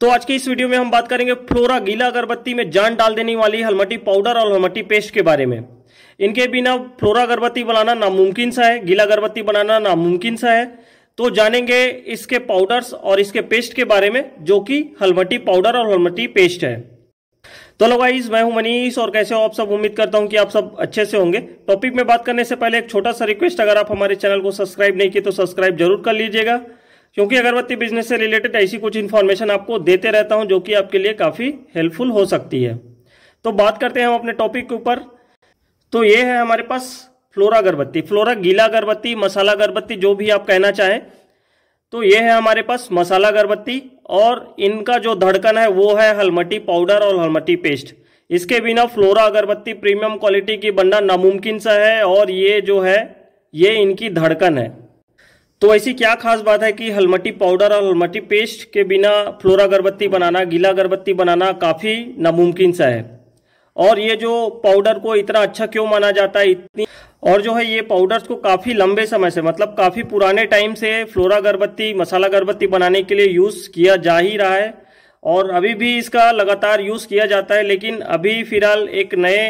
तो आज की इस वीडियो में हम बात करेंगे फ्लोरा गीला अगरबत्ती में जान डाल देने वाली हलमटी पाउडर और हलमटी पेस्ट के बारे में इनके बिना फ्लोरा अगरबत्ती बनाना नामुमकिन सा है गीला अगरबत्ती बनाना नामुमकिन सा है तो जानेंगे इसके पाउडर्स और इसके पेस्ट के बारे में जो कि हलमटी पाउडर और हलमटी पेस्ट है तो हेलो मैं हूं मनीष और कैसे हो आप सब उम्मीद करता हूं कि आप सब अच्छे से होंगे टॉपिक में बात करने से पहले एक छोटा सा रिक्वेस्ट अगर आप हमारे चैनल को सब्सक्राइब नहीं किए तो सब्सक्राइब जरूर कर लीजिएगा क्योंकि अगरबत्ती बिजनेस से रिलेटेड ऐसी कुछ इन्फॉर्मेशन आपको देते रहता हूं जो कि आपके लिए काफ़ी हेल्पफुल हो सकती है तो बात करते हैं हम अपने टॉपिक के ऊपर तो ये है हमारे पास फ्लोरा अगरबत्ती फ्लोरा गीला अगरबत्ती मसाला अगरबत्ती जो भी आप कहना चाहें तो ये है हमारे पास मसाला अगरबत्ती और इनका जो धड़कन है वो है हलमटी पाउडर और हलमटी पेस्ट इसके बिना फ्लोरा अगरबत्ती प्रीमियम क्वालिटी की बनना नामुमकिन सा है और ये जो है ये इनकी धड़कन है तो ऐसी क्या खास बात है कि हलमटी पाउडर और हलमटी पेस्ट के बिना फ्लोरा अगरबत्ती बनाना गीला अगरबत्ती बनाना काफ़ी नामुमकिन सा है और ये जो पाउडर को इतना अच्छा क्यों माना जाता है इतनी और जो है ये पाउडर्स को काफ़ी लंबे समय से मतलब काफ़ी पुराने टाइम से फ्लोरा अगरबत्ती मसाला अगरबत्ती बनाने के लिए यूज़ किया जा ही रहा है और अभी भी इसका लगातार यूज़ किया जाता है लेकिन अभी फिलहाल एक नए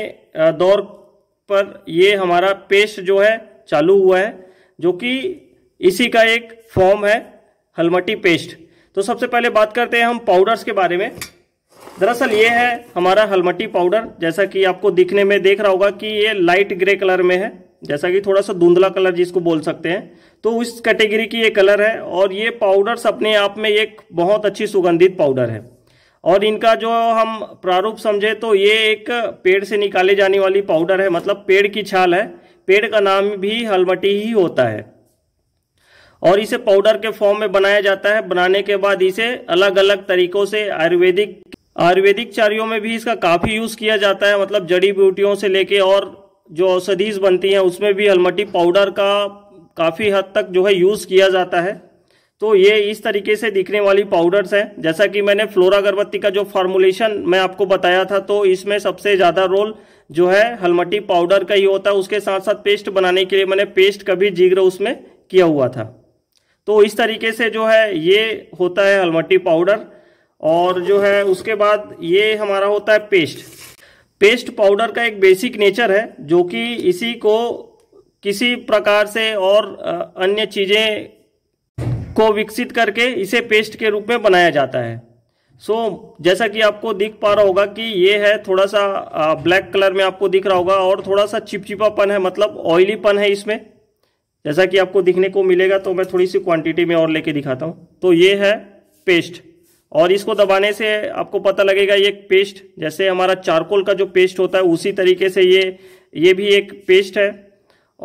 दौर पर ये हमारा पेस्ट जो है चालू हुआ है जो कि इसी का एक फॉर्म है हलमटी पेस्ट तो सबसे पहले बात करते हैं हम पाउडर्स के बारे में दरअसल ये है हमारा हलमटी पाउडर जैसा कि आपको दिखने में देख रहा होगा कि ये लाइट ग्रे कलर में है जैसा कि थोड़ा सा धुंधला कलर जिसको बोल सकते हैं तो उस कैटेगरी की ये कलर है और ये पाउडर्स अपने आप में एक बहुत अच्छी सुगंधित पाउडर है और इनका जो हम प्रारूप समझे तो ये एक पेड़ से निकाले जाने वाली पाउडर है मतलब पेड़ की छाल है पेड़ का नाम भी हलमटी ही होता है और इसे पाउडर के फॉर्म में बनाया जाता है बनाने के बाद इसे अलग अलग तरीकों से आयुर्वेदिक आयुर्वेदिक चारियों में भी इसका काफ़ी यूज़ किया जाता है मतलब जड़ी बूटियों से लेके और जो औषधीज बनती हैं उसमें भी हलमटी पाउडर का काफ़ी हद तक जो है यूज़ किया जाता है तो ये इस तरीके से दिखने वाली पाउडर्स हैं जैसा कि मैंने फ्लोरा अगरबत्ती का जो फॉर्मुलेशन मैं आपको बताया था तो इसमें सबसे ज़्यादा रोल जो है हलमटी पाउडर का ही होता है उसके साथ साथ पेस्ट बनाने के लिए मैंने पेस्ट का भी जिक्र उसमें किया हुआ था तो इस तरीके से जो है ये होता है अलमट्टी पाउडर और जो है उसके बाद ये हमारा होता है पेस्ट पेस्ट पाउडर का एक बेसिक नेचर है जो कि इसी को किसी प्रकार से और अन्य चीज़ें को विकसित करके इसे पेस्ट के रूप में बनाया जाता है सो so, जैसा कि आपको दिख पा रहा होगा कि ये है थोड़ा सा ब्लैक कलर में आपको दिख रहा होगा और थोड़ा सा चिपचिपापन है मतलब ऑयलीपन है इसमें जैसा कि आपको दिखने को मिलेगा तो मैं थोड़ी सी क्वांटिटी में और लेके दिखाता हूँ तो ये है पेस्ट और इसको दबाने से आपको पता लगेगा ये पेस्ट जैसे हमारा चारकोल का जो पेस्ट होता है उसी तरीके से ये ये भी एक पेस्ट है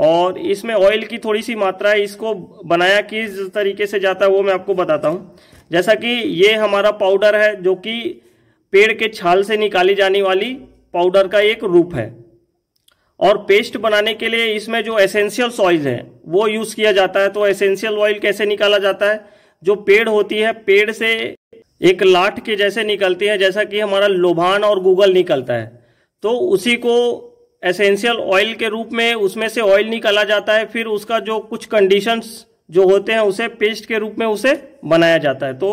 और इसमें ऑयल की थोड़ी सी मात्रा है इसको बनाया किस तरीके से जाता है वो मैं आपको बताता हूँ जैसा कि ये हमारा पाउडर है जो कि पेड़ के छाल से निकाली जाने वाली पाउडर का एक रूप है और पेस्ट बनाने के लिए इसमें जो एसेंशियल्स ऑयल है वो यूज किया जाता है तो एसेंशियल ऑयल कैसे निकाला जाता है जो पेड़ होती है पेड़ से एक लाठ के जैसे निकलती है जैसा कि हमारा लोभान और गूगल निकलता है तो उसी को एसेंशियल ऑयल के रूप में उसमें से ऑयल निकाला जाता है फिर उसका जो कुछ कंडीशंस जो होते हैं उसे पेस्ट के रूप में उसे बनाया जाता है तो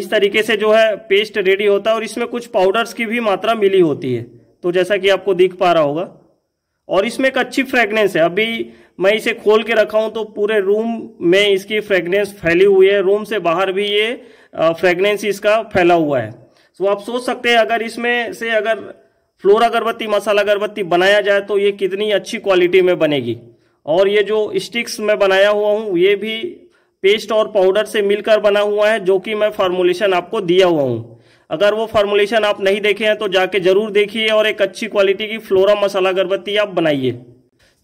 इस तरीके से जो है पेस्ट रेडी होता है और इसमें कुछ पाउडर्स की भी मात्रा मिली होती है तो जैसा कि आपको दिख पा रहा होगा और इसमें एक अच्छी फ्रेगनेंस है अभी मैं इसे खोल के रखा हूं तो पूरे रूम में इसकी फ्रेगनेंस फैली हुई है रूम से बाहर भी ये फ्रेगनेंस इसका फैला हुआ है सो आप सोच सकते हैं अगर इसमें से अगर फ्लोर अगरबत्ती मसाला अगरबत्ती बनाया जाए तो ये कितनी अच्छी क्वालिटी में बनेगी और ये जो स्टिक्स मैं बनाया हुआ हूँ ये भी पेस्ट और पाउडर से मिलकर बना हुआ है जो कि मैं फार्मूलेशन आपको दिया हुआ हूँ अगर वो फॉर्मुलेशन आप नहीं देखे हैं तो जाके जरूर देखिए और एक अच्छी क्वालिटी की फ्लोरा मसाला अगरबत्ती आप बनाइए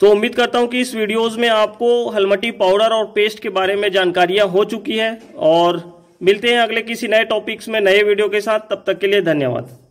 तो उम्मीद करता हूँ कि इस वीडियोज में आपको हलमटी पाउडर और पेस्ट के बारे में जानकारियां हो चुकी है और मिलते हैं अगले किसी नए टॉपिक्स में नए वीडियो के साथ तब तक के लिए धन्यवाद